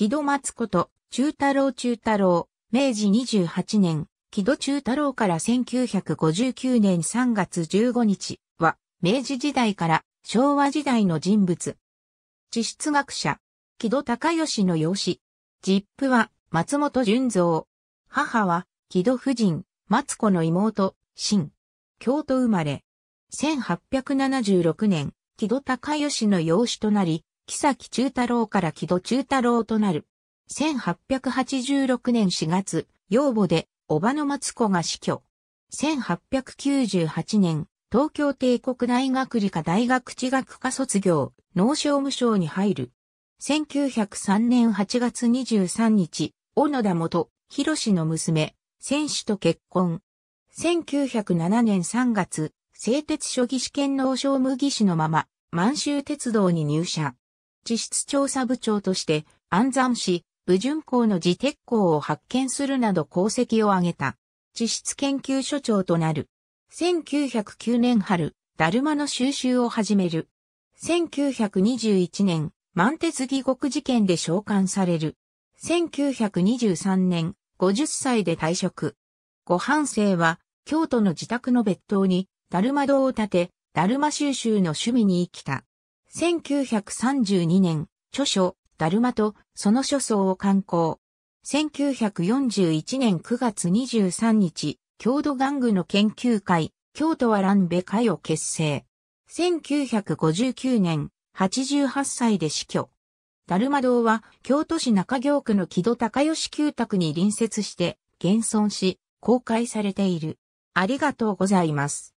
木戸松子と、中太郎中太郎、明治28年、木戸中太郎から1959年3月15日は、明治時代から昭和時代の人物。地質学者、木戸高義の養子。実父は、松本純造。母は、木戸夫人、松子の妹、新。京都生まれ。1876年、木戸高義の養子となり、木崎中太郎から木戸中太郎となる。1886年4月、養母で、叔母の松子が死去。1898年、東京帝国大学理科大学地学科卒業、農商務省に入る。1903年8月23日、小野田元、広氏の娘、選手と結婚。1907年3月、製鉄初技試験農商務技師のまま、満州鉄道に入社。地質調査部長として安山市、武順港の自鉄鋼を発見するなど功績を挙げた。地質研究所長となる。1909年春、ダルマの収集を始める。1921年、満鉄義国事件で召喚される。1923年、50歳で退職。ご半生は、京都の自宅の別当に、ダルマ堂を建て、ダルマ収集の趣味に生きた。1932年、著書、ダルマとその書相を刊行。1941年9月23日、郷土玩具の研究会、京都は蘭部会を結成。1959年、88歳で死去。ダルマ堂は京都市中京区の木戸高吉旧宅に隣接して現存し公開されている。ありがとうございます。